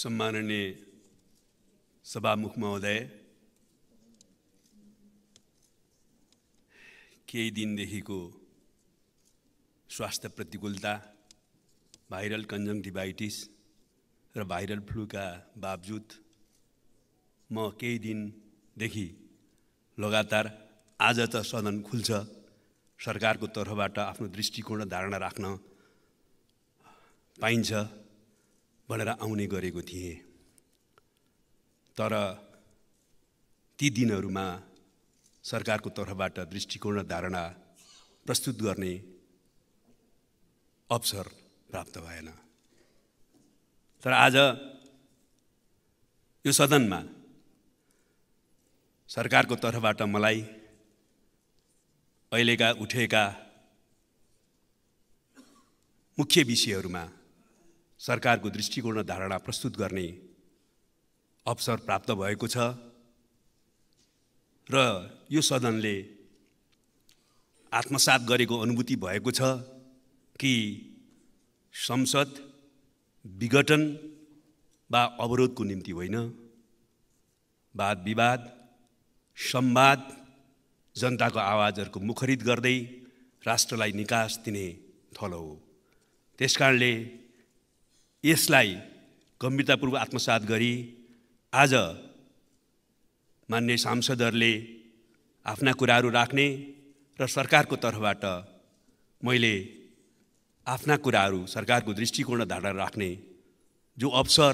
सम्माननीय सभामुख महोदय केही दिनदेखिको स्वास्थ्य प्रतिकूलता भाइरल कन्जङ्टिभाइटिस र भाइरल फ्लूका बावजुद म केही दिनदेखि लगातार आज त सदन खुल्छ सरकारको तर्फबाट आफ्नो दृष्टिकोण धारणा राख्न पाइन्छ भनेर आउने गरेको थिएँ तर ती दिनहरूमा सरकारको तर्फबाट दृष्टिकोण धारणा प्रस्तुत गर्ने अवसर प्राप्त भएन तर आज यो सदनमा सरकारको तर्फबाट मलाई अहिलेका उठेका मुख्य विषयहरूमा सरकारको दृष्टिकोण धारणा प्रस्तुत गर्ने अवसर प्राप्त भएको छ र यो सदनले आत्मसात गरेको अनुभूति भएको छ कि संसद विघटन वा अवरोधको निम्ति होइन वाद विवाद संवाद जनताको आवाजहरूको मुखरित गर्दै राष्ट्रलाई निकास दिने थलो हो कारणले यसलाई गम्भीरतापूर्वक आत्मसात गरी आज मान्य सांसदहरूले आफ्ना कुराहरू राख्ने र सरकारको तर्फबाट मैले आफ्ना कुराहरू सरकारको दृष्टिकोण धारणा राख्ने जो अवसर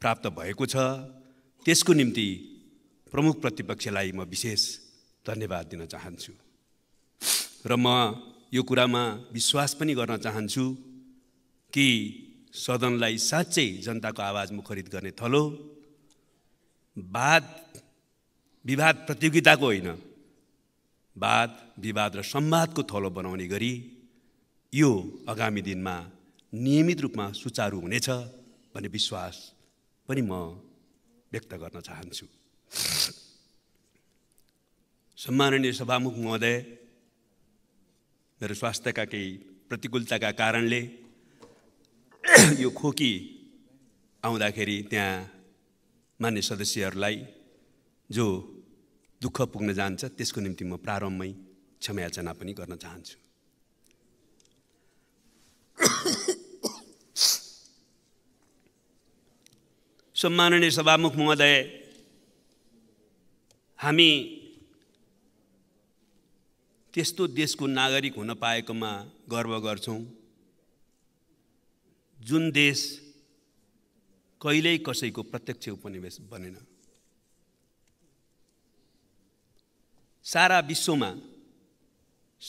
प्राप्त भएको छ त्यसको निम्ति प्रमुख प्रतिपक्षलाई म विशेष धन्यवाद दिन चाहन्छु र म यो कुरामा विश्वास पनि गर्न चाहन्छु कि सदनलाई साँच्चै जनताको आवाज मुखरित गर्ने थलो वाद विवाद प्रतियोगिताको होइन वाद विवाद र संवादको थलो बनाउने गरी यो आगामी दिनमा नियमित रूपमा सुचारू हुनेछ भन्ने विश्वास पनि म व्यक्त गर्न चाहन्छु सम्माननीय सभामुख महोदय मेरो स्वास्थ्यका केही प्रतिकूलताका कारणले यो खोकी आउँदाखेरि त्यहाँ मान्य सदस्यहरूलाई जो दुःख पुग्न जान्छ त्यसको निम्ति म प्रारम्भमै क्षमयाचना पनि गर्न चाहन्छु सम्माननीय सभामुख महोदय हामी त्यस्तो देशको नागरिक हुन पाएकोमा गर्व गर्छौँ जुन देश कहिल्यै कसैको प्रत्यक्ष उपनिवेश बनेन सारा विश्वमा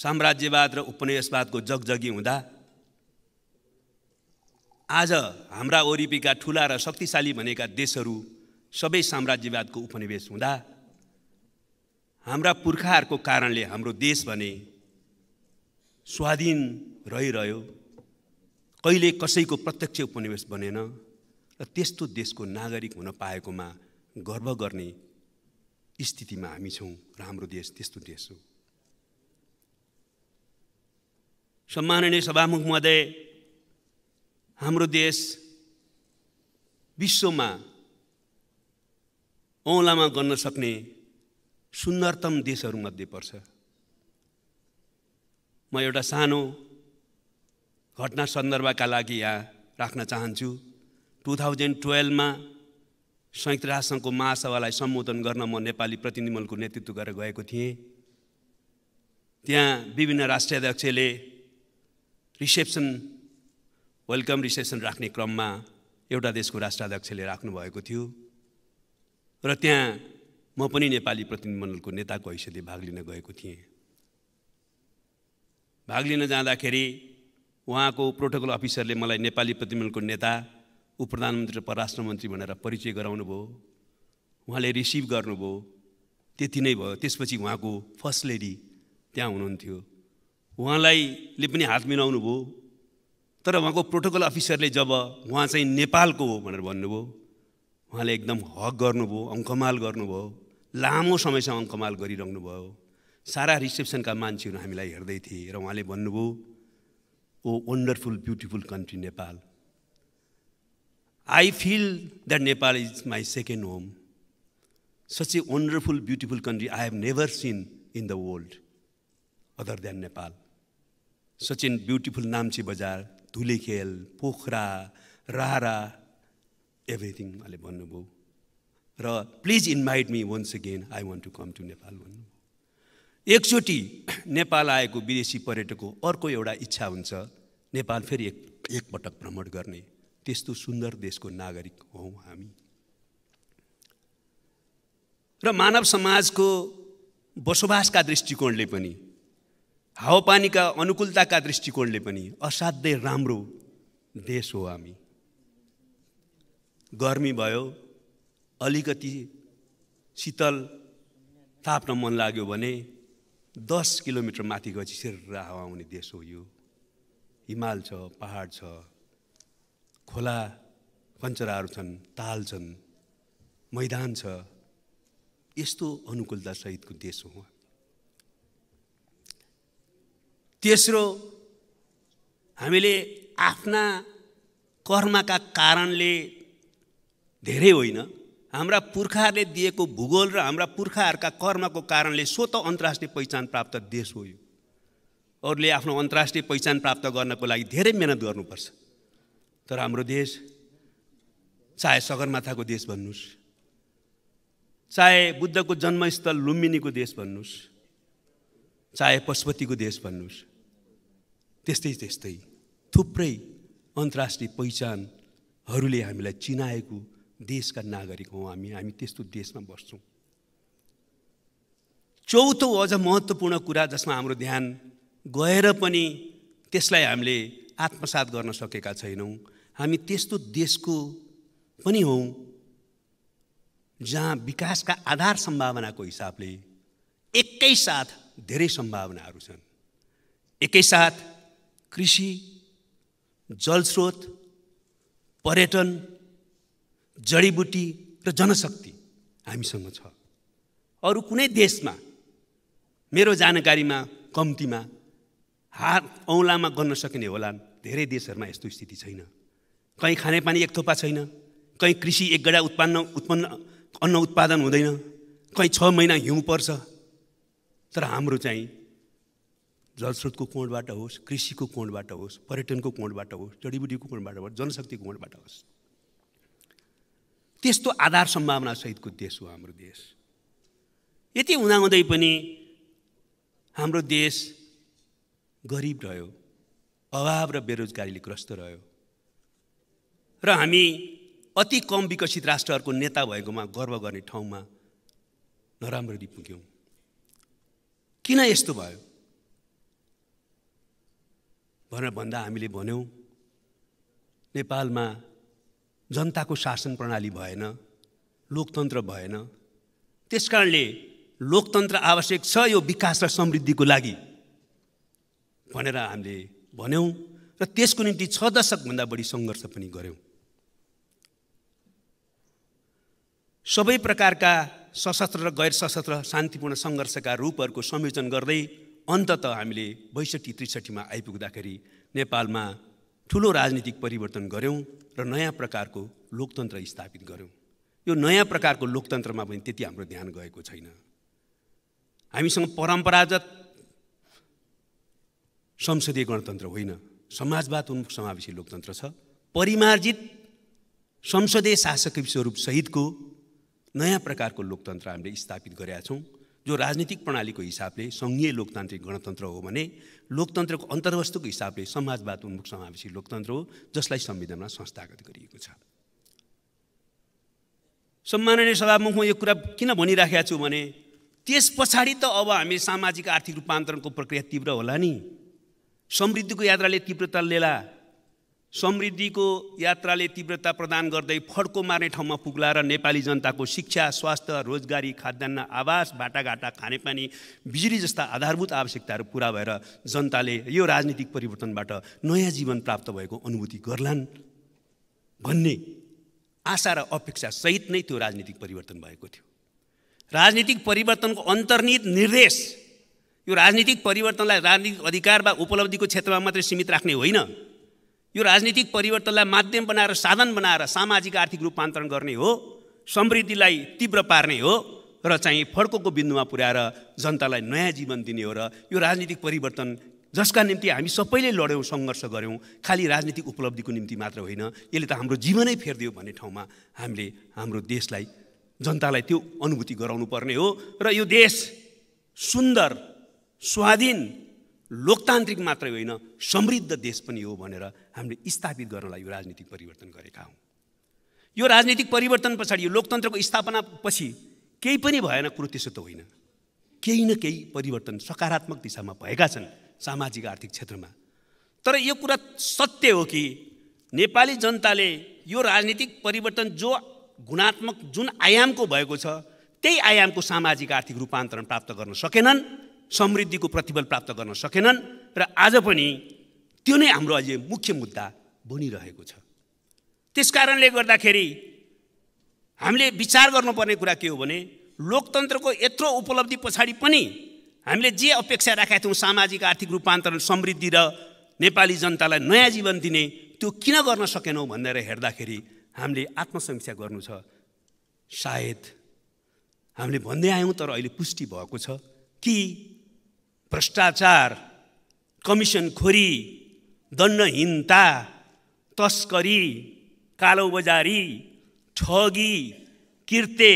साम्राज्यवाद र उपनिवेशवादको जगजगी हुँदा आज हाम्रा ओरिपीका ठुला र शक्तिशाली भनेका देशहरू सबै साम्राज्यवादको उपनिवेश हुँदा हाम्रा पुर्खाहरूको कारणले हाम्रो देश भने स्वाधीन रहिरह्यो कहिले कसैको प्रत्यक्ष उपनिवेश बनेन र त्यस्तो देशको नागरिक हुन पाएकोमा गर्व गर्ने स्थितिमा हामी छौँ र हाम्रो देश त्यस्तो देश हो सम्माननीय सभामुख महोदय हाम्रो देश विश्वमा औँलामा गर्न सक्ने सुन्दरतम देशहरूमध्ये पर्छ म एउटा सानो घटना सन्दर्भका लागि यहाँ राख्न चाहन्छु टु थाउजन्ड टुवेल्भमा संयुक्त राष्ट्रसङ्घको महासभालाई सम्बोधन गर्न म नेपाली प्रतिनिधिमण्डलको नेतृत्व गरेर गएको थिएँ त्यहाँ विभिन्न राष्ट्रध्यक्षले रिसेप्सन वेलकम रिसेप्सन राख्ने क्रममा एउटा देशको राष्ट्राध्यक्षले राख्नुभएको थियो र त्यहाँ म पनि नेपाली प्रतिनिधिमण्डलको नेताको हैसियतले भाग लिन गएको थिएँ भाग लिन जाँदाखेरि उहाँको प्रोटोकल अफिसरले मलाई नेपाली प्रतिमलको नेता उप प्रधानमन्त्री र परराष्ट्र मन्त्री भनेर परिचय गराउनु भयो उहाँले रिसिभ गर्नुभयो त्यति नै भयो त्यसपछि उहाँको फर्स्ट लेडी त्यहाँ हुनुहुन्थ्यो ले पनि हात मिलाउनु भयो तर उहाँको प्रोटोकल अफिसरले जब उहाँ चाहिँ नेपालको हो भनेर भन्नुभयो उहाँले एकदम हक गर्नुभयो अङ्कमाल गर्नुभयो लामो समयसम्म अङ्कमाल गरिरहनु भयो सारा रिसेप्सनका मान्छेहरू हामीलाई हेर्दै थिए र उहाँले भन्नुभयो Oh, wonderful, beautiful country, Nepal. I feel that Nepal is my second home. Such a wonderful, beautiful country I have never seen in the world other than Nepal. Such a beautiful Namchi Bazaar, Dhulikhel, Pokhara, Rahara, everything. र please invite me once again I want to come to Nepal भन्नु एकचोटि नेपाल आएको विदेशी पर्यटकको अर्को एउटा इच्छा हुन्छ नेपाल फेरि एक एकपटक भ्रमण गर्ने त्यस्तो सुन्दर देशको नागरिक हौँ हामी र मानव समाजको बसोबासका दृष्टिकोणले पनि हावापानीका अनुकूलताका दृष्टिकोणले पनि असाध्यै राम्रो देश हो हामी गर्मी भयो अलिकति शीतल ताप्न मन लाग्यो भने दस किलोमिटर माथि गएपछि सिर हावा आउने देश हो यो हिमाल छ पहाड छ खोला कञ्चराहरू छन् ताल छन् मैदान छ यस्तो अनुकूलतासहितको देश हो तेस्रो हामीले आफ्ना कर्मका कारणले धेरै होइन हाम्रा पुर्खाहरूले दिएको भूगोल र हाम्रा पुर्खाहरूका कर्मको कारणले स्वत अन्तर्राष्ट्रिय पहिचान प्राप्त देश हो यो अरूले आफ्नो अन्तर्राष्ट्रिय पहिचान प्राप्त गर्नको लागि धेरै मिहिनेत गर्नुपर्छ तर हाम्रो देश चाहे सगरमाथाको देश भन्नुहोस् चाहे बुद्धको जन्मस्थल लुम्बिनीको देश भन्नुहोस् चाहे पशुपतिको देश भन्नुहोस् त्यस्तै त्यस्तै थुप्रै अन्तर्राष्ट्रिय पहिचानहरूले हामीलाई चिनाएको देशका नागरिक हौँ हामी हामी त्यस्तो देशमा बस्छौँ चौथो अझ महत्त्वपूर्ण कुरा जसमा हाम्रो ध्यान गएर पनि त्यसलाई हामीले आत्मसात गर्न सकेका छैनौँ हामी त्यस्तो देशको पनि हौँ जहाँ विकासका आधार सम्भावनाको हिसाबले एकैसाथ धेरै सम्भावनाहरू छन् एकैसाथ कृषि जलस्रोत पर्यटन जडीबुटी र जनशक्ति हामीसँग छ अरू कुनै देशमा मेरो जानकारीमा कम्तीमा हात औँलामा गर्न सकिने होला धेरै देशहरूमा यस्तो स्थिति छैन कहीँ खानेपानी एक थोपा छैन कहीँ कृषि एक गडा उत्पन्न उत्पन्न अन्न उत्पादन हुँदैन कहीँ छ महिना हिउँ पर्छ तर हाम्रो चाहिँ जलस्रोतको कोणबाट होस् कृषिको कोणबाट होस् पर्यटनको कोणबाट होस् जडीबुटीको कोणबाट होस् जनशक्तिको कोणबाट होस् त्यस्तो आधार सम्भावनासहितको देश हो हाम्रो देश यति हुँदाहुँदै पनि हाम्रो देश गरिब रह्यो अभाव र बेरोजगारीले ग्रस्त रह्यो र हामी अति कम विकसित राष्ट्रहरूको नेता भएकोमा गर्व गर्ने ठाउँमा नराम्ररी पुग्यौँ किन यस्तो भयो भनेर भन्दा हामीले भन्यौँ नेपालमा जनताको शासन प्रणाली भएन लोकतन्त्र भएन त्यसकारणले लोकतन्त्र आवश्यक छ यो विकास र समृद्धिको लागि भनेर हामीले भन्यौँ र त्यसको निम्ति छ दशकभन्दा बढी सङ्घर्ष पनि गऱ्यौँ सबै प्रकारका सशस्त्र र गैर सशस्त्र शान्तिपूर्ण सङ्घर्षका रूपहरूको संयोजन गर्दै अन्तत हामीले बैसठी त्रिसठीमा आइपुग्दाखेरि नेपालमा ठुलो राजनीतिक परिवर्तन गऱ्यौँ र नयाँ प्रकारको लोकतन्त्र स्थापित गऱ्यौँ यो नयाँ प्रकारको लोकतन्त्रमा पनि त्यति हाम्रो ध्यान गएको छैन हामीसँग परम्परागत संसदीय गणतन्त्र होइन समाजवाद उन्मुख समावेशी लोकतन्त्र छ परिमार्जित संसदीय शासकीय स्वरूपसहितको नयाँ प्रकारको लोकतन्त्र हामीले स्थापित गरेका छौँ जो राजनीतिक प्रणालीको हिसाबले सङ्घीय लोकतान्त्रिक गणतन्त्र हो भने लोकतन्त्रको अन्तर्वस्तुको हिसाबले समाजवाद उन्मुख समावेशी लोकतन्त्र हो जसलाई संविधानमा संस्थागत गरिएको छ सम्माननीय सभामुख म यो कुरा किन भनिराखेका छु भने त्यस पछाडि त अब हामी सामाजिक आर्थिक रूपान्तरणको प्रक्रिया तीव्र होला नि समृद्धिको यात्राले तीव्रता लिएला समृद्धिको यात्राले तीव्रता प्रदान गर्दै फड्को मार्ने ठाउँमा पुग्ला र नेपाली जनताको शिक्षा स्वास्थ्य रोजगारी खाद्यान्न आवास बाटाघाटा खानेपानी बिजुली जस्ता आधारभूत आवश्यकताहरू पुरा भएर जनताले यो राजनीतिक परिवर्तनबाट नयाँ जीवन प्राप्त भएको अनुभूति गर्लान् भन्ने आशा र अपेक्षासहित नै त्यो राजनीतिक परिवर्तन भएको थियो राजनीतिक परिवर्तनको अन्तर्निहित निर्देश यो राजनीतिक परिवर्तनलाई राजनीतिक अधिकार वा उपलब्धिको क्षेत्रमा मात्रै सीमित राख्ने होइन यो राजनीतिक परिवर्तनलाई माध्यम बनाएर साधन बनाएर सामाजिक आर्थिक रूपान्तरण गर्ने हो समृद्धिलाई तीव्र पार्ने हो र चाहिँ फड्कोको बिन्दुमा पुर्याएर जनतालाई नयाँ जीवन दिने हो र यो राजनीतिक परिवर्तन जसका निम्ति हामी सबैले लड्यौँ सङ्घर्ष गऱ्यौँ खालि राजनीतिक उपलब्धिको निम्ति मात्र होइन यसले त हाम्रो जीवनै फेरिदियो भन्ने ठाउँमा हामीले हाम्रो देशलाई जनतालाई त्यो अनुभूति गराउनु पर्ने हो र यो देश सुन्दर स्वाधीन लोकतान्त्रिक मात्रै होइन समृद्ध देश पनि हो भनेर हामीले स्थापित गर्नलाई यो राजनीतिक परिवर्तन गरेका हौँ यो राजनीतिक परिवर्तन पछाडि यो लोकतन्त्रको स्थापना पछि केही पनि भएन कुरो त्यसो त होइन केही न केही परिवर्तन सकारात्मक दिशामा भएका छन् सामाजिक आर्थिक क्षेत्रमा तर यो कुरा सत्य हो कि नेपाली जनताले यो राजनीतिक परिवर्तन जो गुणात्मक जुन आयामको भएको छ त्यही आयामको सामाजिक आर्थिक रूपान्तरण प्राप्त गर्न सकेनन् समृद्धिको प्रतिफल प्राप्त गर्न सकेनन् र आज पनि त्यो नै हाम्रो अहिले मुख्य मुद्दा बनिरहेको छ त्यस कारणले गर्दाखेरि हामीले विचार गर्नुपर्ने कुरा के हो भने लोकतन्त्रको यत्रो उपलब्धि पछाडि पनि हामीले जे अपेक्षा राखेका थियौँ सामाजिक आर्थिक रूपान्तरण समृद्धि र नेपाली जनतालाई नयाँ जीवन दिने त्यो किन गर्न सकेनौँ भनेर हेर्दाखेरि हामीले आत्मसमीक्षा गर्नु छ सायद हामीले भन्दै आयौँ तर अहिले पुष्टि भएको छ कि भ्रष्टाचार कमिसनखोरी दण्डहीनता तस्करी कालोबजारी ठगी किर्ते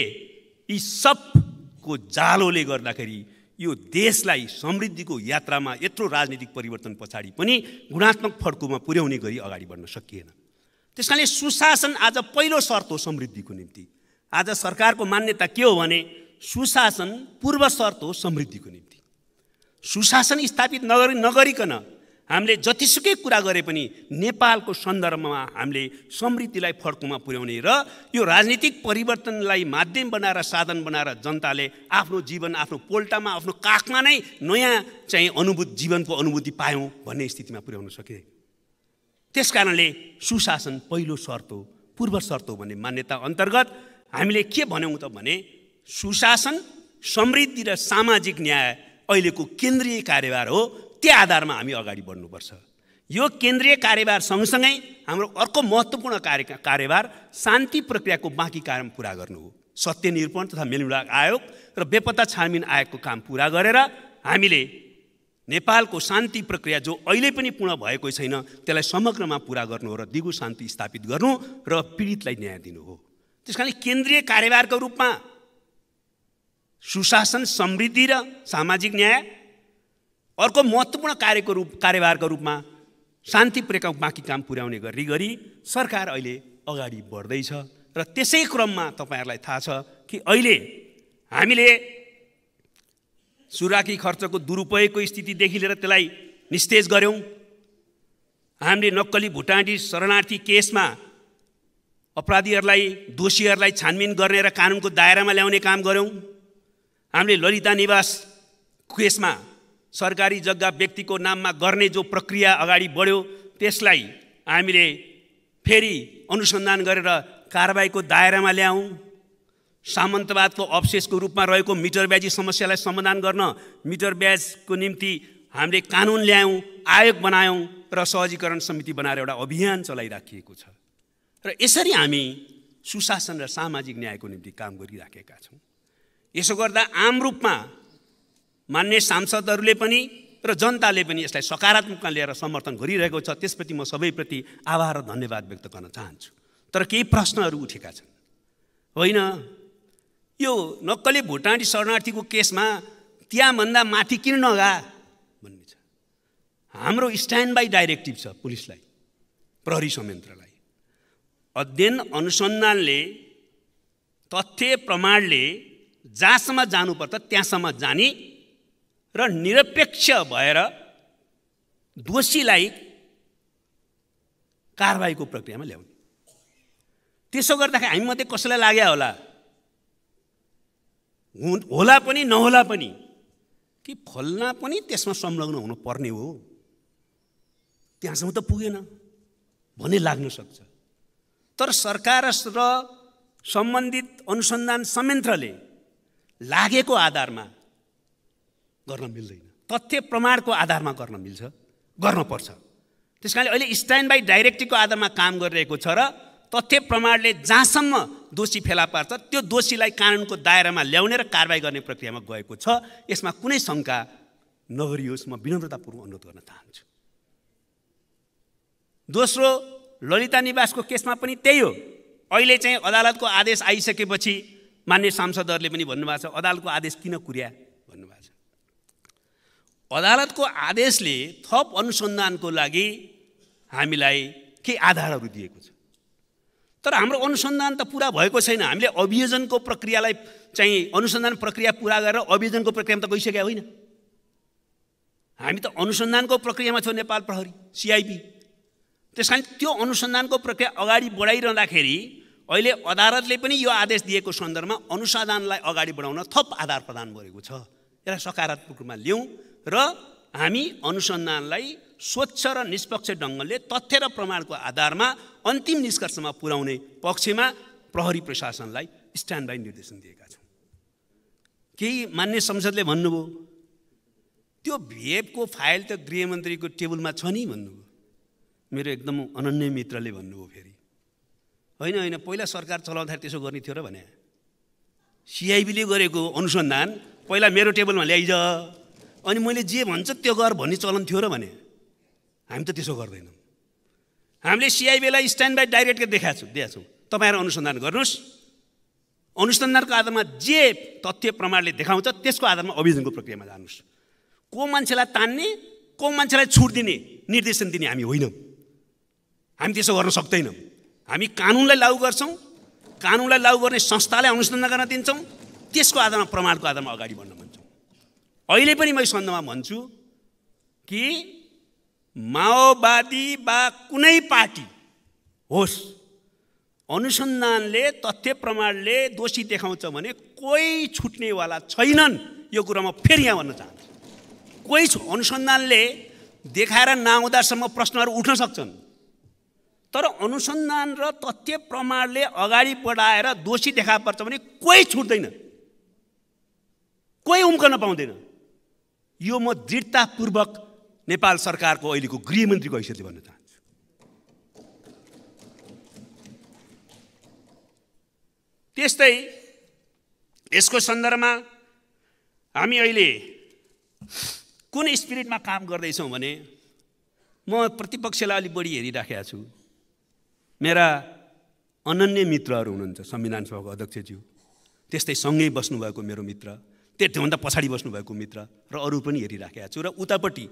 यी सबको जालोले गर्दाखेरि यो देशलाई समृद्धिको यात्रामा यत्रो राजनीतिक परिवर्तन पछाडि पनि गुणात्मक फड्कोमा पुर्याउने गरी अगाडि बढ्न सकिएन त्यस कारणले सुशासन आज पहिलो शर्त हो समृद्धिको निम्ति आज सरकारको मान्यता के हो भने सुशासन पूर्व शर्त हो समृद्धिको निम्ति सुशासन स्थापित नगरी नगरिकन हामीले जतिसुकै कुरा गरे पनि नेपालको सन्दर्भमा हामीले समृद्धिलाई फड्कोमा पुर्याउने र यो राजनीतिक परिवर्तनलाई माध्यम बनाएर साधन बनाएर जनताले आफ्नो जीवन आफ्नो पोल्टामा आफ्नो काखमा नै नयाँ चाहिँ अनुभूत जीवनको अनुभूति पायौँ भन्ने स्थितिमा पुर्याउन सके त्यस कारणले सुशासन पहिलो शर्त हो पूर्व शर्त हो भन्ने मान्यता अन्तर्गत हामीले के भन्यौँ त भने सुशासन समृद्धि र सामाजिक न्याय अहिलेको केन्द्रीय कार्यभार हो त्यो आधारमा हामी अगाडि बढ्नुपर्छ यो केन्द्रीय कार्यभार सँगसँगै हाम्रो अर्को महत्त्वपूर्ण कार्य कार्यभार शान्ति प्रक्रियाको बाँकी काम पुरा गर्नु हो सत्य निरूपण तथा मेलमिलाप आयोग र बेपत्ता छानबिन आयोगको काम पुरा गरेर हामीले नेपालको शान्ति प्रक्रिया जो अहिले पनि पूर्ण भएको छैन त्यसलाई समग्रमा पुरा गर्नु हो र दिगो शान्ति स्थापित गर्नु र पीडितलाई न्याय दिनु हो त्यस कारणले केन्द्रीय कार्यभारको रूपमा सुशासन समृद्धि र सामाजिक न्याय अर्को महत्त्वपूर्ण कार्यको रूप कार्यभारको रूपमा शान्तिप्रेक बाँकी काम पुर्याउने गरी गरी सरकार अहिले अगाडि बढ्दैछ र त्यसै क्रममा तपाईँहरूलाई थाहा छ कि अहिले हामीले सुराकी खर्चको दुरुपयोगको स्थितिदेखि लिएर त्यसलाई निस्तेज गऱ्यौँ हामीले नक्कली भुटानी शरणार्थी केसमा अपराधीहरूलाई दोषीहरूलाई छानबिन गर्ने र कानुनको दायरामा ल्याउने काम गऱ्यौँ हामीले ललिता निवास केसमा सरकारी जग्गा व्यक्तिको नाममा गर्ने जो प्रक्रिया अगाडि बढ्यो त्यसलाई हामीले फेरि अनुसन्धान गरेर कारवाहीको दायरामा ल्याउँ सामन्तवादको अवशेषको रूपमा रहेको मिटर ब्याजी समस्यालाई समाधान गर्न मिटर ब्याजको निम्ति हामीले कानुन ल्यायौँ आयोग बनायौँ र सहजीकरण समिति बनाएर एउटा अभियान चलाइराखिएको छ र यसरी हामी सुशासन र सामाजिक न्यायको निम्ति काम गरिराखेका छौँ यसो गर्दा आम रूपमा मान्य सांसदहरूले पनि र जनताले पनि यसलाई सकारात्मकमा लिएर समर्थन गरिरहेको छ त्यसप्रति म सबैप्रति आभार र धन्यवाद व्यक्त गर्न चाहन्छु तर केही प्रश्नहरू उठेका छन् होइन यो नक्कली भुटानी शरणार्थीको केसमा त्यहाँभन्दा माथि किन नगा भन्ने छ हाम्रो स्ट्यान्ड बाई डाइरेक्टिभ छ पुलिसलाई प्रहरी संयन्त्रलाई अध्ययन अनुसन्धानले तथ्य प्रमाणले जहाँसम्म जानुपर्छ त्यहाँसम्म जाने र निरपेक्ष भएर दोषीलाई कारवाहीको प्रक्रियामा ल्याउने त्यसो गर्दाखेरि हामी मात्रै कसैलाई लाग्यो होला होला पनि नहोला पनि कि फल्ना पनि त्यसमा संलग्न हुनुपर्ने हो त्यहाँसम्म त पुगेन भन्ने लाग्न सक्छ तर सरकार र सम्बन्धित अनुसन्धान संयन्त्रले लागेको आधारमा गर्न मिल्दैन तथ्य प्रमाणको आधारमा गर्न मिल्छ गर्नुपर्छ त्यस कारणले अहिले स्ट्यान्ड बाई डाइरेक्टिभको आधारमा काम गरिरहेको छ र तथ्य प्रमाणले जहाँसम्म दोषी फेला पार्छ त्यो दोषीलाई कानुनको दायरामा ल्याउने र कारवाही गर्ने प्रक्रियामा गएको छ यसमा कुनै शङ्का नगरियोस् म विनम्रतापूर्वक अनुरोध गर्न चाहन्छु दोस्रो ललिता निवासको केसमा पनि त्यही हो अहिले चाहिँ अदालतको आदेश आइसकेपछि मान्य सांसदहरूले पनि भन्नुभएको छ अदालतको आदेश किन कुर्या भन्नुभएको छ अदालतको आदेशले थप अनुसन्धानको लागि हामीलाई के आधारहरू दिएको छ तर हाम्रो अनुसन्धान त पुरा भएको छैन हामीले अभियोजनको प्रक्रियालाई चाहिँ अनुसन्धान प्रक्रिया पुरा गरेर अभियोजनको प्रक्रियामा त गइसकेका होइन हामी त अनुसन्धानको प्रक्रियामा छौँ नेपाल प्रहरी सिआइबी त्यस कारण त्यो अनुसन्धानको प्रक्रिया अगाडि बढाइरहँदाखेरि अहिले अदालतले पनि यो आदेश दिएको सन्दर्भमा अनुसन्धानलाई अगाडि बढाउन थप आधार प्रदान गरेको छ यसलाई सकारात्मक रूपमा लिउँ र हामी अनुसन्धानलाई स्वच्छ र निष्पक्ष ढङ्गले तथ्य र प्रमाणको आधारमा अन्तिम निष्कर्षमा पुर्याउने पक्षमा प्रहरी प्रशासनलाई स्ट्यान्ड बाई निर्देशन दिएका छौँ केही मान्य संसदले भन्नुभयो त्यो भिएफको फाइल त गृहमन्त्रीको टेबलमा छ नि भन्नुभयो मेरो एकदम अनन्य मित्रले भन्नुभयो फेरि होइन होइन पहिला सरकार चलाउँदाखेरि त्यसो गर्ने थियो र भने सिआइबीले गरेको अनुसन्धान पहिला मेरो टेबलमा ल्याइज अनि मैले जे भन्छ त्यो गर भन्ने चलन थियो र भने हामी त त्यसो गर्दैनौँ हामीले सिआइबीलाई स्ट्यान्ड बाई डाइरेक्टकै देखाएको छौँ दिएको छौँ तपाईँहरू अनुसन्धान गर्नुहोस् अनुसन्धानको आधारमा जे तथ्य प्रमाणले देखाउँछ त्यसको आधारमा अभियानको प्रक्रियामा जानुहोस् को मान्छेलाई तान्ने को मान्छेलाई छुट दिने निर्देशन दिने हामी होइनौँ हामी त्यसो गर्न सक्दैनौँ हामी कानुनलाई लागू गर्छौँ कानुनलाई लागू गर्ने संस्थालाई अनुसन्धान गर्न दिन्छौँ त्यसको आधारमा प्रमाणको आधारमा अगाडि बढ्न भन्छौँ अहिले पनि म यो सन्दर्भमा भन्छु कि माओवादी वा कुनै पार्टी होस् अनुसन्धानले तथ्य प्रमाणले दोषी देखाउँछ भने कोही छुट्नेवाला छैनन् यो कुरा म फेरि यहाँ भन्न चाहन्छु कोही अनुसन्धानले देखाएर नआउँदासम्म प्रश्नहरू उठ्न सक्छन् तर अनुसन्धान र तथ्य प्रमाणले अगाडि बढाएर दोषी देखा पर्छ भने कोही छुट्दैन कोही उम्कन पाउँदैन यो म दृढतापूर्वक नेपाल सरकारको अहिलेको गृहमन्त्रीको हैसियतले भन्न चाहन्छु त्यस्तै यसको सन्दर्भमा हामी अहिले कुन स्पिरिटमा काम गर्दैछौँ भने म प्रतिपक्षलाई अलिक बढी हेरिराखेका छु मेरा अनन्य मित्रहरू हुनुहुन्छ संविधान सभाको अध्यक्षज्यू त्यस्तै सँगै बस्नुभएको मेरो मित्र त्यतिभन्दा पछाडि बस्नुभएको मित्र र अरू पनि हेरिराखेको छु र उतापट्टि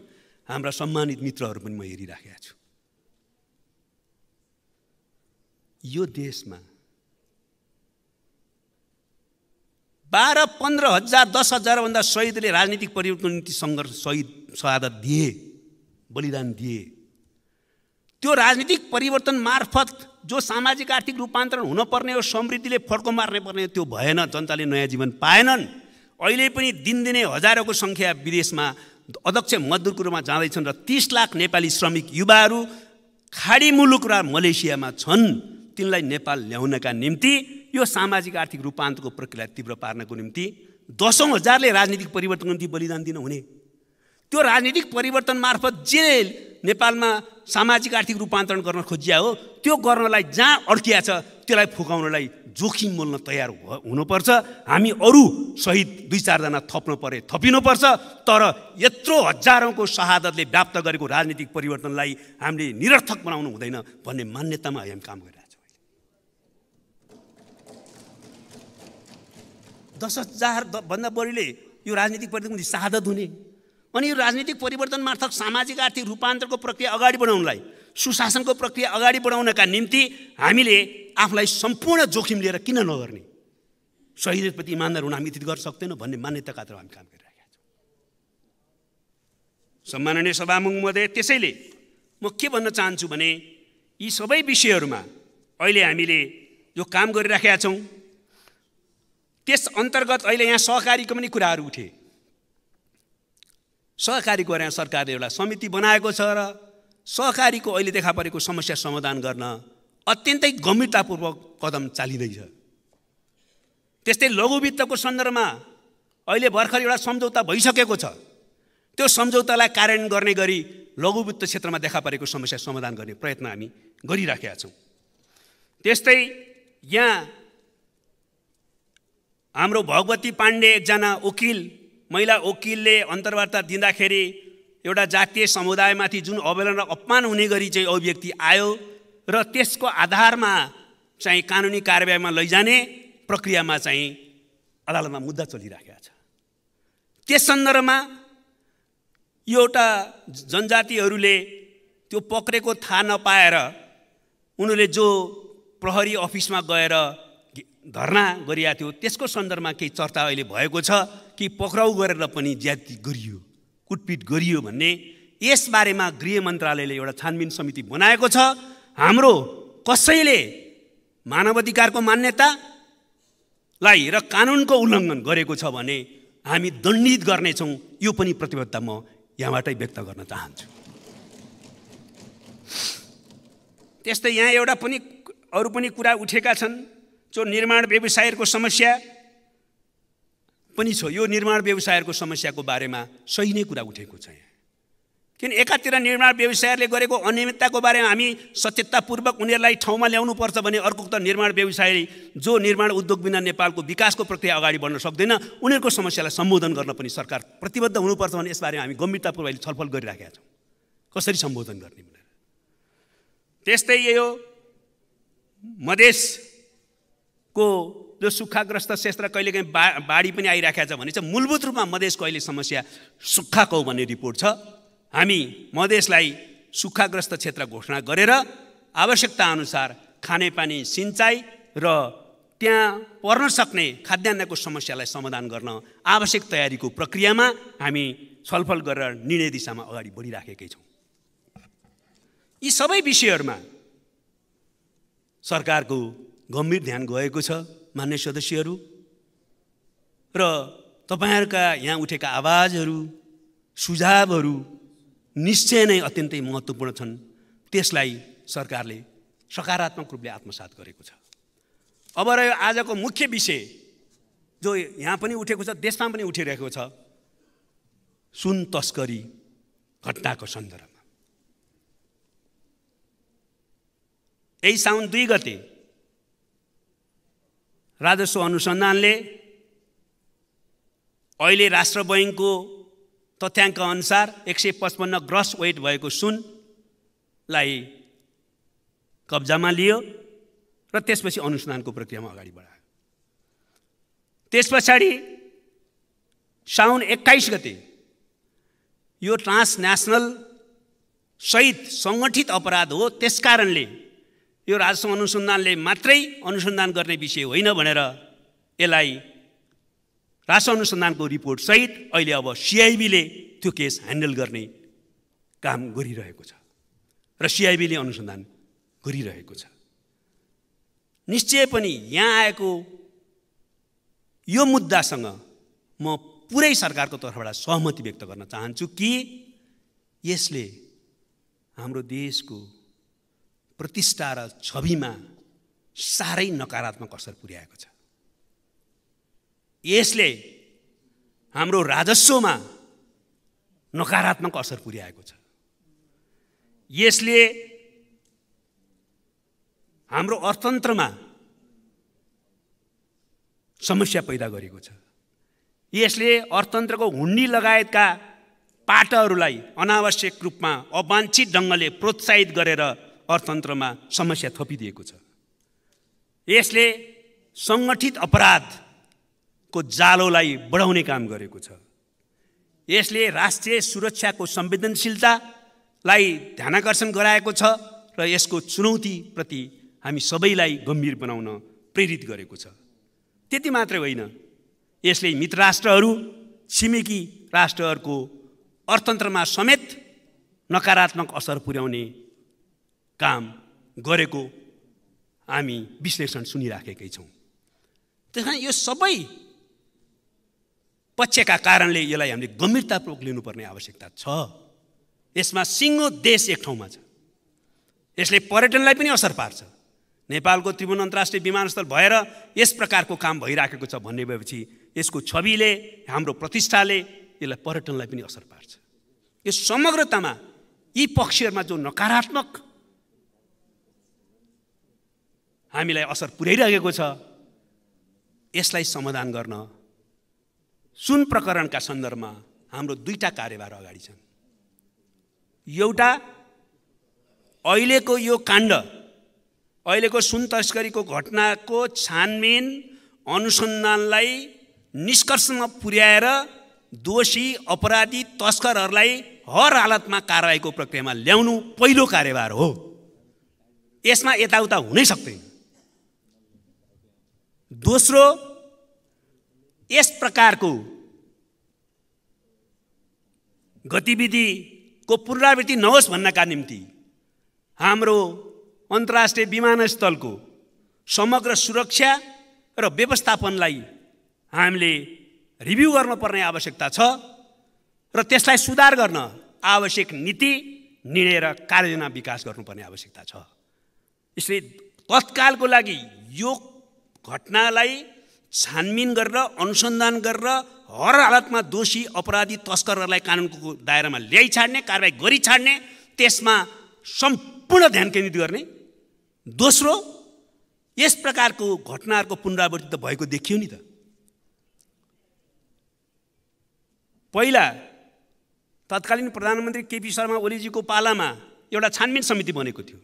हाम्रा सम्मानित मित्रहरू पनि म हेरिराखेको छु यो देशमा बाह्र पन्ध्र हजार दस हजारभन्दा शहीदले राजनीतिक परिवर्तनको निम्ति सङ्घर्ष सहिद सहादत दिए बलिदान दिए त्यो राजनीतिक परिवर्तन मार्फत जो सामाजिक आर्थिक रूपान्तरण हुनपर्ने हो समृद्धिले फड्को मार्ने पर्ने त्यो भएन जनताले नयाँ जीवन पाएनन् अहिले पनि दिनदिनै हजारौँको सङ्ख्या विदेशमा अध्यक्ष मजदुरको रूपमा जाँदैछन् र तिस लाख नेपाली श्रमिक युवाहरू खाडी मुलुक र मलेसियामा छन् तिनलाई नेपाल ल्याउनका निम्ति यो सामाजिक आर्थिक रूपान्तरको प्रक्रिया तीव्र पार्नको निम्ति दसौँ हजारले राजनीतिक परिवर्तनको निम्ति बलिदान दिनुहुने त्यो राजनीतिक परिवर्तन मार्फत जे नेपालमा सामाजिक आर्थिक रूपान्तरण गर्न खोजिया हो त्यो गर्नलाई जहाँ अड्किया छ त्यसलाई फुकाउनलाई जोखिम मोल्न तयार हुनुपर्छ हामी अरू सहित दुई चारजना थप्नु परे थपिनुपर्छ तर यत्रो हजारौँको शहादतले व्याप्त गरेको राजनीतिक परिवर्तनलाई हामीले निरर्थक बनाउनु हुँदैन भन्ने मान्यतामा हामी काम गरिरहेछौँ दस हजार भन्दा बढीले यो राजनीतिक परिवर्तन शहादत हुने अनि यो राजनीतिक परिवर्तन मार्फत सामाजिक आर्थिक रूपान्तरको प्रक्रिया अगाडि बढाउनलाई सुशासनको प्रक्रिया अगाडि बढाउनका निम्ति हामीले आफूलाई सम्पूर्ण जोखिम लिएर किन नगर्ने शहीदप्रति इमान्दार हुन हामी यति गर्न सक्दैनौँ भन्ने मान्यताका हामी काम गरिरहेका छौँ सम्माननीय सभामुख महोदय त्यसैले म के भन्न चाहन्छु भने यी सबै विषयहरूमा अहिले हामीले जो काम गरिराखेका छौँ त्यस अन्तर्गत अहिले यहाँ सहकारीको पनि कुराहरू उठे सहकारी यहाँ सरकारले एउटा समिति बनाएको छ र सहकारीको अहिले देखा परेको समस्या समाधान गर्न अत्यन्तै गम्भीरतापूर्वक कदम चालिँदैछ त्यस्तै लघुवित्तको सन्दर्भमा अहिले भर्खर एउटा सम्झौता भइसकेको छ त्यो सम्झौतालाई कार्यान्वयन गर्ने गरी लघुवित्त क्षेत्रमा देखा परेको समस्या समाधान गर्ने प्रयत्न हामी गरिराखेका छौँ त्यस्तै यहाँ हाम्रो भगवती पाण्डे एकजना वकिल महिला वकिलले अन्तर्वार्ता दिँदाखेरि एउटा जातीय समुदायमाथि जुन अवहेलना अपमान हुने गरी चाहिँ अभिव्यक्ति आयो र त्यसको आधारमा चाहिँ कानुनी कारवाहीमा लैजाने प्रक्रियामा चाहिँ अदालतमा मुद्दा चलिराखेका छ त्यस सन्दर्भमा यो एउटा जनजातिहरूले त्यो पक्रेको थाहा नपाएर उनीहरूले जो प्रहरी अफिसमा गएर धर्ना गरिएको थियो त्यसको सन्दर्भमा केही चर्चा अहिले भएको छ कि पक्राउ गरेर पनि ज्याति गरियो कुटपिट गरियो भन्ने यसबारेमा गृह मन्त्रालयले एउटा छानबिन समिति बनाएको छ हाम्रो कसैले मानवाधिकारको मान्यतालाई र कानुनको उल्लङ्घन गरेको छ भने हामी दण्डित गर्नेछौँ यो पनि प्रतिबद्धता म यहाँबाटै व्यक्त गर्न चाहन्छु त्यस्तै यहाँ एउटा पनि अरू पनि कुरा उठेका छन् जो निर्माण व्यवसायहरूको समस्या पनि छ यो निर्माण व्यवसायहरूको समस्याको बारेमा सही नै कुरा उठेको छ यहाँ किन एकातिर निर्माण व्यवसायहरूले गरेको अनियमितताको बारेमा हामी सचेततापूर्वक उनीहरूलाई ठाउँमा ल्याउनु पर्छ भने अर्को त निर्माण व्यवसाय जो निर्माण उद्योग बिना नेपालको विकासको प्रक्रिया अगाडि बढ्न सक्दैन उनीहरूको समस्यालाई सम्बोधन गर्न पनि सरकार प्रतिबद्ध हुनुपर्छ भने यसबारेमा हामी गम्भीरतापूर्वक छलफल गरिराखेका छौँ कसरी सम्बोधन गर्ने भनेर त्यस्तै यो मधेस को जो सुक्खाग्रस्त क्षेत्र कहिलेकाहीँ बा बाढी पनि आइराखेको छ भने चाहिँ मूलभूत रूपमा मधेसको अहिले समस्या सुक्खाको भन्ने रिपोर्ट छ हामी मधेसलाई सुक्खाग्रस्त क्षेत्र घोषणा गरेर आवश्यकता अनुसार खानेपानी सिँचाइ र त्यहाँ पर्न सक्ने खाद्यान्नको समस्यालाई समाधान गर्न आवश्यक तयारीको प्रक्रियामा हामी छलफल गरेर निर्णय दिशामा अगाडि बढिराखेकै छौँ यी सबै विषयहरूमा सरकारको गम्भीर ध्यान गएको छ मान्य सदस्यहरू र तपाईँहरूका यहाँ उठेका आवाजहरू सुझावहरू निश्चय नै अत्यन्तै महत्त्वपूर्ण छन् त्यसलाई सरकारले सकारात्मक रूपले आत्मसात गरेको छ अब रह्यो आजको मुख्य विषय जो यहाँ पनि उठेको छ देशमा पनि उठिरहेको छ सुन तस्करी घटनाको सन्दर्भमा यही साउन दुई गते राजस्व अनुसन्धानले अहिले राष्ट्र बैङ्कको तथ्याङ्क अनुसार एक सय पचपन्न ग्रस वेट भएको सुनलाई कब्जामा लियो र त्यसपछि अनुसन्धानको प्रक्रियामा अगाडि बढायो त्यस पछाडि साउन एक्काइस गते यो ट्रान्सनेसनल सहित सङ्गठित अपराध हो त्यसकारणले यो राजस्व अनुसन्धानले मात्रै अनुसन्धान गर्ने विषय होइन भनेर यसलाई राष्ट्र अनुसन्धानको रिपोर्टसहित अहिले अब सिआइबीले त्यो केस ह्यान्डल गर्ने काम गरिरहेको छ र सिआइबीले अनुसन्धान गरिरहेको छ निश्चय पनि यहाँ आएको यो मुद्दासँग म पुरै सरकारको तर्फबाट सहमति व्यक्त गर्न चाहन्छु कि यसले हाम्रो देशको प्रतिष्ठा र छविमा साह्रै नकारात्मक असर पुर्याएको छ यसले हाम्रो राजस्वमा नकारात्मक असर पुर्याएको छ यसले हाम्रो अर्थतन्त्रमा समस्या पैदा गरेको छ यसले अर्थतन्त्रको हुन्डी लगायतका पाटहरूलाई अनावश्यक रूपमा अवाञ्छित ढङ्गले प्रोत्साहित गरेर अर्थतन्त्रमा समस्या थपिदिएको छ यसले सङ्गठित अपराधको जालोलाई बढाउने काम गरेको छ यसले राष्ट्रिय सुरक्षाको संवेदनशीलतालाई ध्यानकर्षण गराएको छ र यसको चुनौतीप्रति हामी सबैलाई गम्भीर बनाउन प्रेरित गरेको छ त्यति मात्रै होइन यसले मित्र राष्ट्रहरू छिमेकी राष्ट्रहरूको अर्थतन्त्रमा समेत नकारात्मक असर पुर्याउने काम गरेको हामी विश्लेषण सुनिराखेकै छौँ त्यस कारण यो सबै पक्षका कारणले यसलाई हामीले गम्भीरतापूर्वक लिनुपर्ने आवश्यकता छ यसमा सिङ्गो देश एक ठाउँमा छ यसले पर्यटनलाई पनि असर पार्छ नेपालको त्रिभुवन अन्तर्राष्ट्रिय विमानस्थल भएर यस प्रकारको काम भइराखेको छ भन्ने भएपछि यसको छविले हाम्रो प्रतिष्ठाले यसलाई पर्यटनलाई पनि असर पार्छ यो समग्रतामा यी पक्षहरूमा जो नकारात्मक हामीलाई असर पुर्याइरहेको छ यसलाई समाधान गर्न सुन प्रकरणका सन्दर्भमा हाम्रो दुईवटा कार्यभार अगाडि छन् एउटा अहिलेको यो काण्ड अहिलेको सुन तस्करीको घटनाको छानबिन अनुसन्धानलाई निष्कर्षमा पुर्याएर दोषी अपराधी तस्करहरूलाई हर हालतमा कारवाहीको प्रक्रियामा ल्याउनु पहिलो कार्यभार हो यसमा यताउता हुनै सक्दैन दोस्रो यस प्रकारको गतिविधिको पुनरावृत्ति नहोस् भन्नका निम्ति हाम्रो अन्तर्राष्ट्रिय विमानस्थलको समग्र सुरक्षा र व्यवस्थापनलाई हामीले रिभ्यू गर्नुपर्ने आवश्यकता छ र त्यसलाई सुधार गर्न आवश्यक नीति निर्णय र कार्ययोजना विकास गर्नुपर्ने आवश्यकता छ यसले तत्कालको लागि यो घटनालाई छानबिन गरेर अनुसन्धान गरेर हर हालतमा दोषी अपराधी तस्करहरूलाई कानुनको दायरामा ल्याइ छाड्ने कारवाही गरी छाड्ने त्यसमा सम्पूर्ण ध्यान केन्द्रित गर्ने दोस्रो यस प्रकारको घटनाहरूको पुनरावृत्ति त भएको देखियो नि त पहिला तत्कालीन प्रधानमन्त्री केपी शर्मा ओलीजीको पालामा एउटा छानबिन समिति बनेको थियो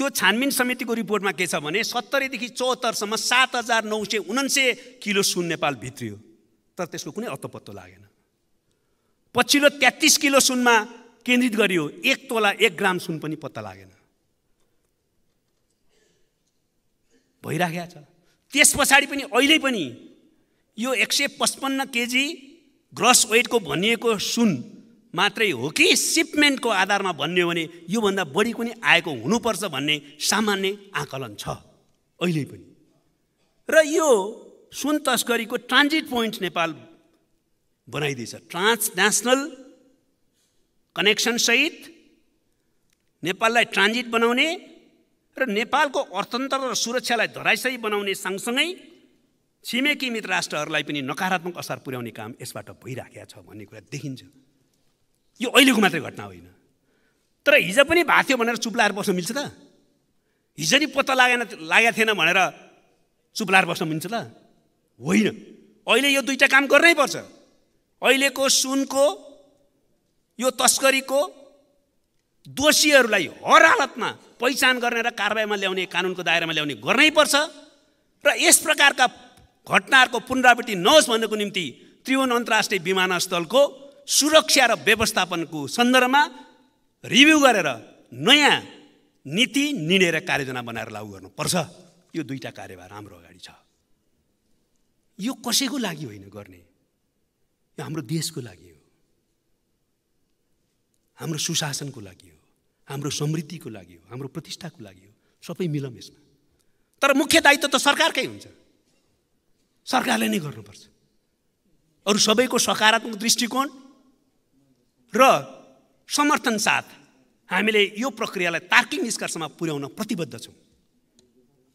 त्यो छानबिन समितिको रिपोर्टमा के छ भने सत्तरीदेखि चौहत्तरसम्म सात हजार नौ सय उनान्से किलो सुन नेपाल भित्रियो तर त्यसको कुनै पत्तो लागेन पछिल्लो तेत्तिस किलो सुनमा केन्द्रित गरियो एक तोला एक ग्राम सुन पनि पत्ता लागेन भइराखेको छ त्यस पछाडि पनि अहिले पनि यो एक सय पचपन्न केजी ग्रस वेटको भनिएको सुन मात्रै हो कि सिपमेन्टको आधारमा भन्ने हो भने योभन्दा बढी कुनै आएको हुनुपर्छ भन्ने सामान्य आकलन छ अहिले पनि र यो सुन तस्करीको ट्रान्जिट पोइन्ट नेपाल बनाइदिएछ नेसनल कनेक्सनसहित नेपाललाई ट्रान्जिट बनाउने र नेपालको अर्थतन्त्र र सुरक्षालाई धराइसही बनाउने सँगसँगै छिमेकी मित्र राष्ट्रहरूलाई पनि नकारात्मक असर पुर्याउने काम यसबाट भइराखेको छ भन्ने कुरा देखिन्छ यो अहिलेको मात्रै घटना होइन तर हिजो पनि भएको थियो भनेर चुप लाएर बस्न मिल्छ त हिजो नि पत्ता लागेन लागेको थिएन भनेर चुप लाएर बस्न मिल्छ त होइन अहिले यो दुईवटा काम गर्नै पर्छ अहिलेको सुनको यो तस्करीको दोषीहरूलाई हर हालतमा पहिचान गर्ने र कारवाहीमा ल्याउने कानुनको दायरामा ल्याउने गर्नै पर्छ र यस प्रकारका घटनाहरूको पुनरावृत्ति नहोस् भन्नको निम्ति त्रिभुवन अन्तर्राष्ट्रिय विमानस्थलको सुरक्षा र व्यवस्थापनको सन्दर्भमा रिभ्यू गरेर नयाँ नीति निर्णय र कार्ययोजना बनाएर लागू गर्नुपर्छ यो दुईवटा कार्यभार हाम्रो अगाडि छ यो कसैको लागि होइन गर्ने यो हाम्रो देशको लागि हो हाम्रो सुशासनको लागि हो हाम्रो समृद्धिको लागि हो हाम्रो प्रतिष्ठाको लागि हो सबै मिलम यसमा तर मुख्य दायित्व त सरकारकै हुन्छ सरकारले नै गर्नुपर्छ अरू सबैको सकारात्मक दृष्टिकोण र समर्थन साथ हामीले यो प्रक्रियालाई तार्किक निष्कर्षमा पुर्याउन प्रतिबद्ध छौँ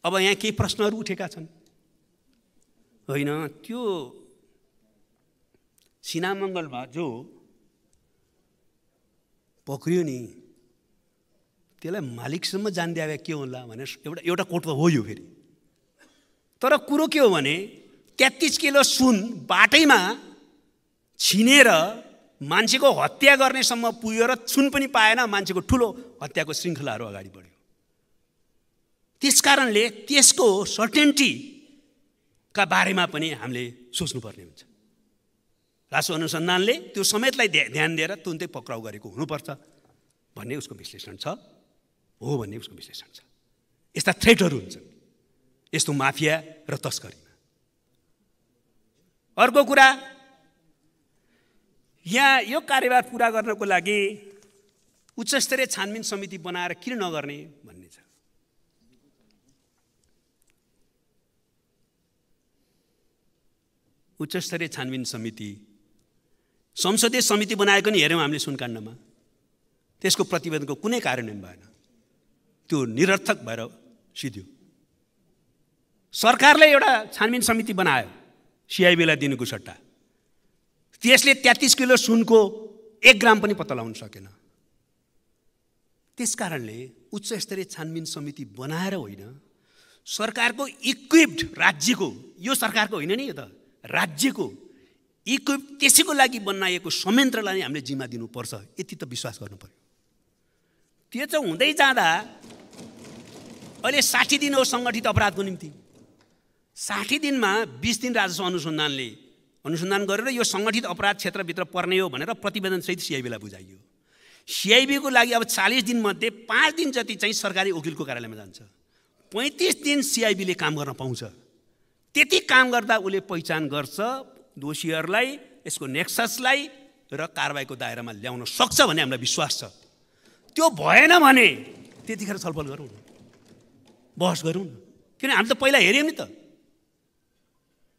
अब यहाँ केही प्रश्नहरू उठेका छन् होइन त्यो सिनामङ्गलमा जो पक्रियो नि त्यसलाई मालिकसम्म जानिदिए के होला भनेर एउटा एउटा कोट त हो यो फेरि तर कुरो के हो भने तेत्तिस किलो सुन बाटैमा छिनेर मान्छेको हत्या गर्नेसम्म पुग्यो र सुन पनि पाएन मान्छेको ठुलो हत्याको श्रृङ्खलाहरू अगाडि बढ्यो त्यस कारणले त्यसको सर्टेन्टीका बारेमा पनि हामीले सोच्नुपर्ने हुन्छ राष्ट्र अनुसन्धानले त्यो समेतलाई ध्यान दिएर तुन्तै पक्राउ गरेको हुनुपर्छ भन्ने उसको विश्लेषण छ हो भन्ने उसको विश्लेषण छ यस्ता थ्रेटहरू हुन्छन् यस्तो माफिया र तस्करीमा अर्को कुरा यहाँ यो कार्यभार पुरा गर्नको लागि उच्चस्तरीय छानबिन समिति बनाएर किन नगर्ने भन्ने छ उच्चस्तरीय छानबिन समिति संसदीय समिति बनाएको नि हेऱ्यौँ हामीले सुनकाण्डमा त्यसको प्रतिवेदनको कुनै कार्यान्वयन भएन त्यो निरर्थक भएर सिध्यो सरकारले एउटा छानबिन समिति बनायो सिआइबीलाई दिनुको सट्टा त्यसले तेत्तिस किलो सुनको एक ग्राम पनि पत्ता लगाउन सकेन त्यसकारणले उच्च स्तरीय छानबिन समिति बनाएर होइन सरकारको इक्विप्ड राज्यको यो सरकारको होइन नि यो त राज्यको इक्विप त्यसैको लागि बनाइएको संयन्त्रलाई नै हामीले जिम्मा दिनुपर्छ यति त विश्वास गर्नु पर्यो त्यो चाहिँ हुँदै जाँदा अहिले साठी दिन हो सङ्गठित अपराधको निम्ति साठी दिनमा बिस दिन राजस्व अनुसन्धानले अनुसन्धान गरेर यो सङ्गठित अपराध क्षेत्रभित्र पर्ने हो भनेर प्रतिवेदनसहित सिआइबीलाई बुझाइयो सिआइबीको लागि अब चालिस दिनमध्ये पाँच दिन जति चाहिँ सरकारी वकिलको कार्यालयमा जान्छ पैँतिस दिन सिआइबीले काम गर्न पाउँछ त्यति काम गर्दा उसले पहिचान गर्छ दोषीहरूलाई यसको नेक्ससलाई र कारवाहीको दायरामा ल्याउन सक्छ भन्ने हामीलाई विश्वास छ त्यो भएन भने त्यतिखेर छलफल गरौँ न बहस गरौँ न किन हामी त पहिला हेऱ्यौँ नि त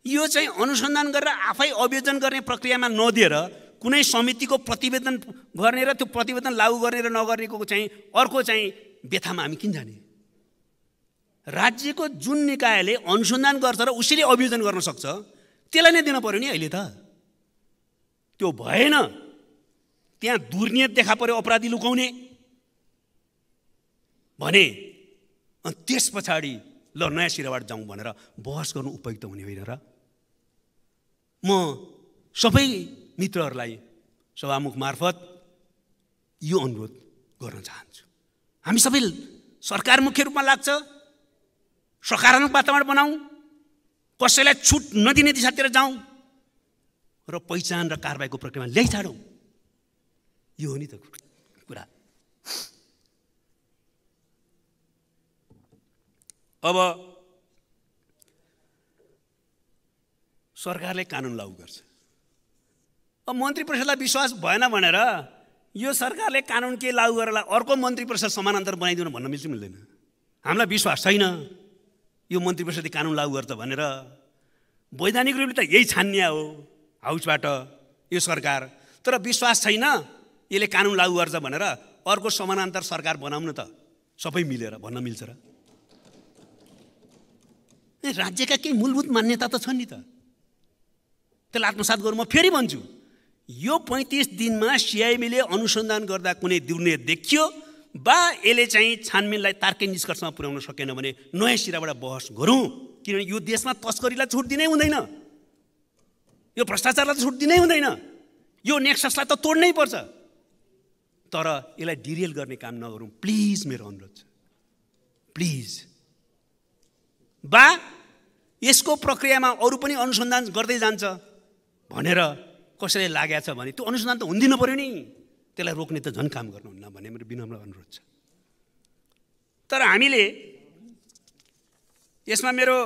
यो चाहिँ अनुसन्धान गरेर आफै अभियोजन गर्ने प्रक्रियामा नदिएर कुनै समितिको प्रतिवेदन गर्ने र त्यो प्रतिवेदन लागू गर्ने र नगर्नेको चाहिँ अर्को चाहिँ व्यथामा हामी किन जाने राज्यको जुन निकायले अनुसन्धान गर्छ र उसैले अभियोजन गर्न सक्छ त्यसलाई नै दिनु पऱ्यो नि अहिले त त्यो भएन त्यहाँ दुर्नियत देखा पऱ्यो अपराधी लुकाउने भने अनि त्यस पछाडि ल नयाँ सिराबाट जाउँ भनेर बहस गर्नु उपयुक्त हुने होइन र म सबै मित्रहरूलाई सभामुख मार्फत यो अनुरोध गर्न चाहन्छु हामी सबै सरकार मुख्य रूपमा लाग्छ सकारात्मक वातावरण बनाऊ कसैलाई छुट नदिने दिशातिर जाउँ र पहिचान र कारवाहीको प्रक्रियामा ल्याइछाडौँ यो हो नि त कुरा अब सरकारले कानुन लागु गर्छ अब मन्त्री परिषदलाई विश्वास भएन भनेर यो सरकारले कानुन के लागु गरेर अर्को मन्त्री परिषद समानान्तर बनाइदिनु भन्न मिल्छ मिल्दैन हामीलाई विश्वास छैन यो मन्त्री परिषदले कानुन लागू गर्छ भनेर वैधानिक रूपले त यही छान्ने हो हाउसबाट यो सरकार तर विश्वास छैन यसले कानुन लागू गर्छ भनेर अर्को समानान्तर सरकार बनाउनु त सबै मिलेर भन्न मिल्छ र राज्यका केही मूलभूत मान्यता त छ नि त त्यसलाई आत्मसात गरौँ म फेरि भन्छु यो पैँतिस दिनमा सिआइबीले अनुसन्धान गर्दा कुनै दिउने देखियो वा यसले चाहिँ छानबिनलाई तार्किक निष्कर्षमा पुर्याउन सकेन भने नयाँ सिराबाट बहस गरौँ किनभने यो देशमा तस्करीलाई छुट दिनै हुँदैन यो भ्रष्टाचारलाई त छुट दिनै हुँदैन यो नेक्ससलाई त तोड्नै पर्छ तर यसलाई डिरेल गर्ने काम नगरौँ प्लिज मेरो अनुरोध छ प्लिज वा यसको प्रक्रियामा अरू पनि अनुसन्धान गर्दै जान्छ भनेर कसैले लागेको छ भने त्यो अनुसन्धान त हुँदिन पऱ्यो नि त्यसलाई रोक्ने त झन् काम गर्नुहुन्न भन्ने मेरो विनम्र अनुरोध छ तर हामीले यसमा मेरो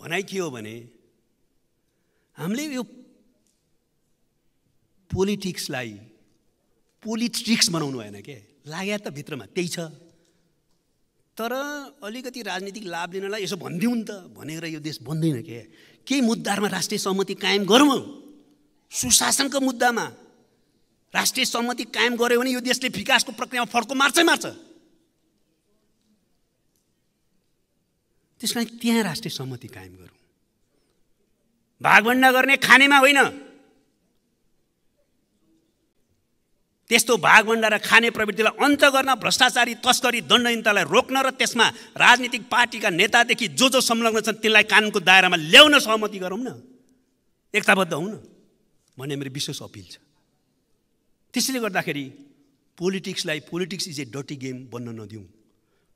भनाइ के हो भने हामीले यो पोलिटिक्सलाई पोलिट्रिक्स बनाउनु भएन के लाग्या त भित्रमा त्यही छ तर अलिकति राजनीतिक लाभ लिनलाई यसो भनिदिउँ त भनेर यो देश बन्दैन के केही मुद्दाहरूमा राष्ट्रिय सहमति कायम गरौँ सुशासनको मुद्दामा राष्ट्रिय सहमति कायम गऱ्यो भने यो देशले विकासको प्रक्रियामा फड्को मार्छै मार्छ त्यस कारण त्यहाँ राष्ट्रिय सहमति कायम गरौँ भागभन्डा गर्ने खानेमा होइन त्यस्तो भागभन्डा र खाने प्रवृत्तिलाई अन्त गर्न भ्रष्टाचारी तस्करी दण्डहीनतालाई रोक्न र त्यसमा राजनीतिक पार्टीका नेतादेखि जो जो संलग्न छन् तिनलाई कानुनको दायरामा ल्याउन सहमति गरौँ न एकताबद्ध हौ न भन्ने मेरो विशेष अपिल छ त्यसैले गर्दाखेरि पोलिटिक्सलाई पोलिटिक्स इज ए डटी गेम बन्न नदिउँ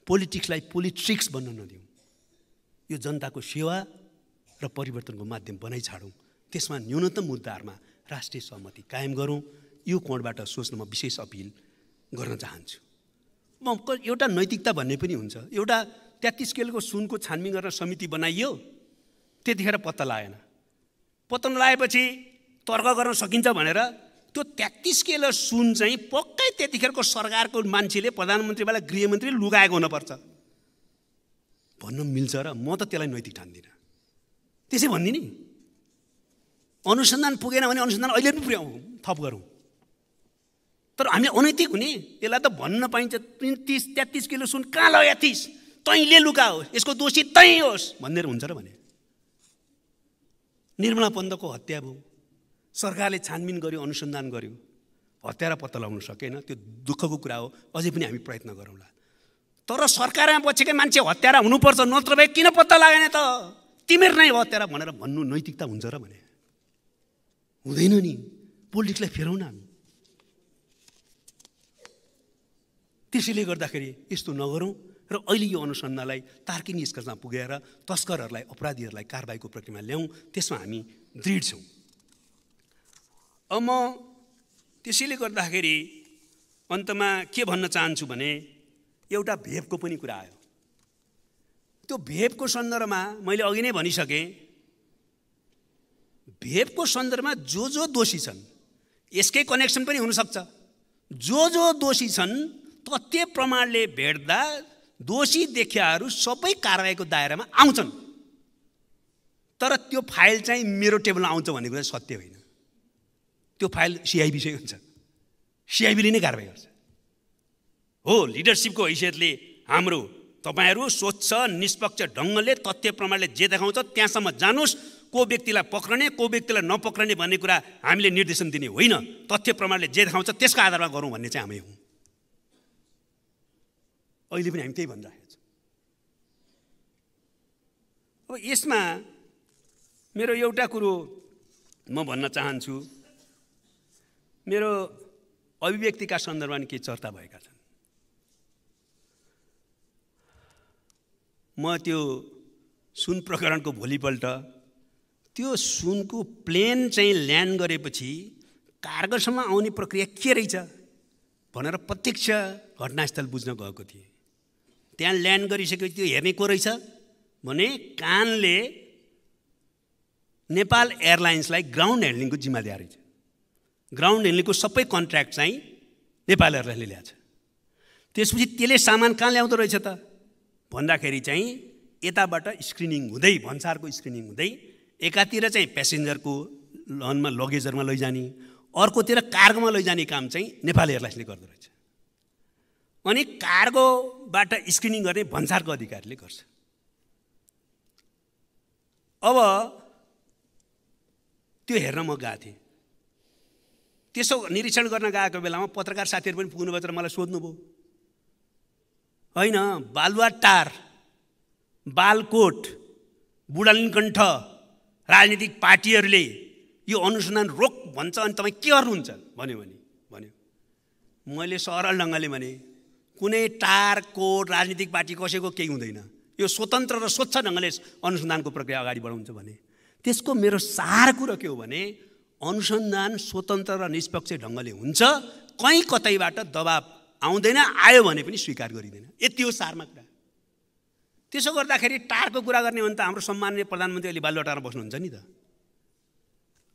पोलिटिक्सलाई पोलिट्रिक्स बन्न नदिउँ यो जनताको सेवा र परिवर्तनको माध्यम बनाइ छाडौँ त्यसमा न्यूनतम मुद्दाहरूमा राष्ट्रिय सहमति कायम गरौँ यो कोणबाट सोच्न म विशेष अपिल गर्न चाहन्छु म एउटा नैतिकता भन्ने पनि हुन्छ एउटा तेत्तिस केलको सुनको छानबिन गरेर समिति बनाइयो त्यतिखेर पत्ता लागेन पत्ता नलाएपछि तर्क गर्न सकिन्छ भनेर त्यो तेत्तिस केल सुन चाहिँ पक्कै त्यतिखेरको सरकारको मान्छेले प्रधानमन्त्रीवाला गृहमन्त्री लुगाएको हुनपर्छ भन्नु मिल्छ र म त त्यसलाई नैतिक ठान्दिनँ त्यसै भनिदिने अनुसन्धान पुगेन भने अनुसन्धान अहिले पनि पुर्याउँ थप गरौँ तर हामी अनैतिक हुने त्यसलाई त भन्न पाइन्छ तिस तेत्तिस किलो सुन कहाँ लग्यो तिस तैँले लुगा होस् यसको दोषी तैँ होस् भनेर हुन्छ र भने निर्मला पन्तको हत्या भयो सरकारले छानबिन गर्यो अनुसन्धान गर्यो हत्यारा पत्ता लगाउन सकेन त्यो दुःखको कुरा हो अझै पनि हामी प्रयत्न गरौँला तर सरकारमा बसेकै मान्छे हत्यारा हुनुपर्छ नत्र भए किन पत्ता लागेन त तिमीहरू नै हत्यारा भनेर भन्नु नैतिकता हुन्छ र भने हुँदैन नि पोलिटिक्सलाई फेरौँ न हामी त्यसैले गर्दाखेरि यस्तो नगरौँ र अहिले यो अनुसन्धानलाई तार्किक निष्कर्षमा पुगेर तस्करहरूलाई अपराधीहरूलाई कारवाहीको प्रक्रियामा ल्याउँ त्यसमा हामी दृढ छौँ अब म त्यसैले गर्दाखेरि अन्तमा के भन्न चाहन्छु भने एउटा भेपको पनि कुरा आयो त्यो भेपको सन्दर्भमा मैले अघि नै भनिसकेँ भेपको सन्दर्भमा जो जो दोषी छन् यसकै कनेक्सन पनि हुनसक्छ जो जो दोषी छन् तथ्य प्रमाणले भेट्दा दोषी देखियाहरू सबै कारवाहीको दायरामा आउँछन् तर त्यो फाइल चाहिँ मेरो टेबलमा आउँछ भन्ने कुरा सत्य होइन त्यो फाइल सिआइबीसै हुन्छ सिआइबीले नै कारवाही गर्छ हो लिडरसिपको हैसियतले हाम्रो तपाईँहरू स्वच्छ निष्पक्ष ढङ्गले तथ्य प्रमाणले जे देखाउँछ त्यहाँसम्म जानुहोस् को व्यक्तिलाई पक्रने को व्यक्तिलाई नपक्रने भन्ने कुरा हामीले निर्देशन दिने होइन तथ्य प्रमाणले जे देखाउँछ त्यसको आधारमा गरौँ भन्ने चाहिँ हामी हौँ अहिले पनि हामी त्यही भनिराखेको छौँ अब यसमा मेरो एउटा कुरो म भन्न चाहन्छु मेरो अभिव्यक्तिका सन्दर्भमा केही चर्चा भएका छन् म त्यो सुन प्रकरणको भोलिपल्ट त्यो सुनको प्लेन चाहिँ ल्यान्ड गरेपछि कार्गोसम्म आउने प्रक्रिया के रहेछ भनेर प्रत्यक्ष घटनास्थल बुझ्न गएको थिएँ त्यहाँ ल्यान्ड गरिसकेपछि त्यो हेर्ने को रहेछ भने कानले नेपाल एयरलाइन्सलाई ग्राउन्ड ह्यान्डलिङको जिम्मा दिएर रहेछ ग्राउन्ड ह्यान्डलिङको सबै कन्ट्र्याक्ट चाहिँ नेपाल एयरलाइन्सले ल्याएको छ त्यसपछि त्यसले सामान कहाँ ल्याउँदो रहेछ त भन्दाखेरि चाहिँ यताबाट स्क्रिनिङ हुँदै भन्सारको स्क्रिनिङ हुँदै एकातिर चाहिँ पेसेन्जरको लनमा लगेजहरूमा लैजाने अर्कोतिर कार्गोमा लैजाने काम चाहिँ नेपाल एयरलाइन्सले गर्दो रहेछ अनि कार्गोबाट स्क्रिनिङ गर्ने भन्सारको अधिकारीले गर्छ अब त्यो हेर्न म गएको थिएँ त्यसो निरीक्षण गर्न गएको बेलामा पत्रकार साथीहरू पनि पुग्नुभयो तर मलाई सोध्नुभयो होइन बालुवा टार बालकोट बुढालकण्ठ राजनीतिक पार्टीहरूले यो अनुसन्धान रोक भन्छ अनि तपाईँ के गर्नुहुन्छ भन्यो भने भन्यो मैले सरल ढङ्गले भने कुनै टार कोड राजनीतिक पार्टी कसैको केही हुँदैन यो स्वतन्त्र र स्वच्छ ढङ्गले अनुसन्धानको प्रक्रिया अगाडि बढाउँछ भने त्यसको मेरो सार कुरो के हो भने अनुसन्धान स्वतन्त्र र निष्पक्ष ढङ्गले हुन्छ कहीँ कतैबाट दबाब आउँदैन आयो भने पनि स्वीकार गरिँदैन यति हो सारमा कुरा त्यसो गर्दाखेरि टारको कुरा गर्ने हो भने त हाम्रो सम्माननीय प्रधानमन्त्री अहिले बालुवाटारमा बस्नुहुन्छ नि त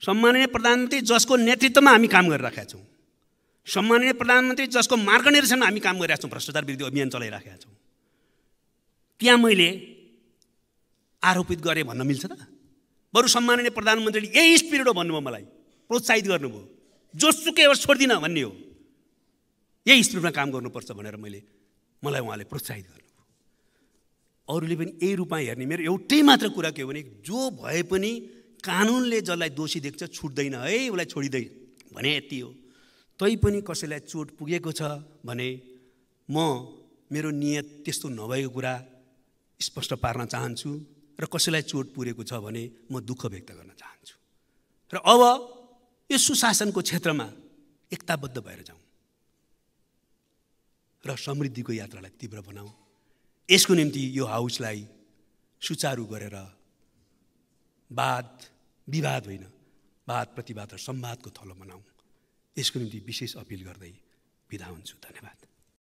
सम्माननीय प्रधानमन्त्री जसको नेतृत्वमा हामी काम गरिराखेका छौँ सम्माननीय प्रधानमन्त्री जसको मार्गनिर्देशनमा हामी काम गरिरहेको छौँ भ्रष्टाचार विरुद्ध अभियान चलाइराखेका छौँ त्यहाँ मैले आरोपित गरेँ भन्न मिल्छ त बरु सम्माननीय प्रधानमन्त्रीले यही स्पिरिट हो भन्नुभयो मलाई प्रोत्साहित गर्नुभयो जोसुकै एउटा छोड्दिनँ भन्ने हो यही स्पिरिटमा काम गर्नुपर्छ भनेर मैले मलाई उहाँले प्रोत्साहित गर्नुभयो अरूले पनि यही रूपमा हेर्ने मेरो एउटै मात्र कुरा के हो भने जो भए पनि कानुनले जसलाई दोषी देख्छ छुट्दैन है उसलाई छोडिँदैन भने यति हो तै पनि कसैलाई चोट पुगेको छ भने म मेरो नियत त्यस्तो नभएको कुरा स्पष्ट पार्न चाहन्छु र कसैलाई चोट पुगेको छ भने म दुःख व्यक्त गर्न चाहन्छु र अब यो सुशासनको क्षेत्रमा एकताबद्ध भएर जाउँ र समृद्धिको यात्रालाई तीव्र बनाऊ यसको निम्ति यो हाउसलाई सुचारू गरेर वाद विवाद होइन वाद प्रतिवाद र संवादको थलो बनाऊ यसको निम्ति विशेष अपिल गर्दै बिदा हुन्छु धन्यवाद